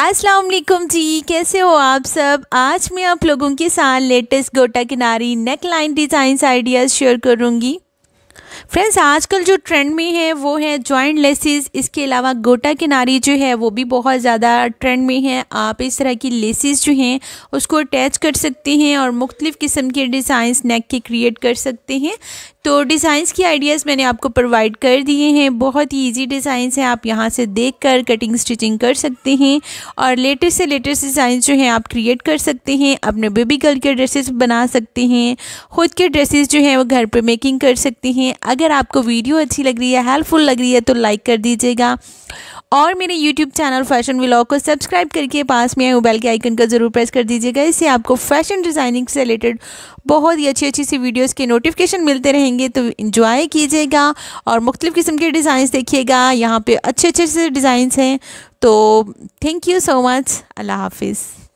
असलकुम जी कैसे हो आप सब आज मैं आप लोगों के साथ latest gota kinari neckline designs ideas share करूँगी फ्रेंड्स आजकल जो ट्रेंड में है वो है जॉइंट लेसिस इसके अलावा गोटा किनारी जो है वो भी बहुत ज़्यादा ट्रेंड में है आप इस तरह की लेसिस जो हैं उसको अटैच कर सकते हैं और मुख्तलिफ़ किस्म के डिज़ाइंस नेक के क्रिएट कर सकते हैं तो डिज़ाइंस की आइडियाज़ मैंने आपको प्रोवाइड कर दिए हैं बहुत ही ईजी डिज़ाइंस हैं आप यहाँ से देख कर कटिंग स्टिचिंग कर सकते हैं और लेटेस्ट से लेटेस्ट डिज़ाइंस जो हैं आप क्रिएट कर सकते हैं अपने बेबी गर्ल के ड्रेसेस बना सकते हैं खुद के ड्रेसेस जो हैं वो घर पर मेकिंग कर सकते हैं अगर आपको वीडियो अच्छी लग रही है हेल्पफुल लग रही है तो लाइक कर दीजिएगा और मेरे यूट्यूब चैनल फैशन व्लॉग को सब्सक्राइब करके पास में आए बेल के आइकन का ज़रूर प्रेस कर दीजिएगा इससे आपको फैशन डिज़ाइनिंग से रिलेटेड बहुत ही अच्छी अच्छी सी वीडियोस के नोटिफिकेशन मिलते रहेंगे तो इन्जॉय कीजिएगा और मुख्तलिफ़ किस्म के डिज़ाइंस देखिएगा यहाँ पे अच्छे अच्छे से डिज़ाइंस हैं तो thank you so much Allah हाफिज़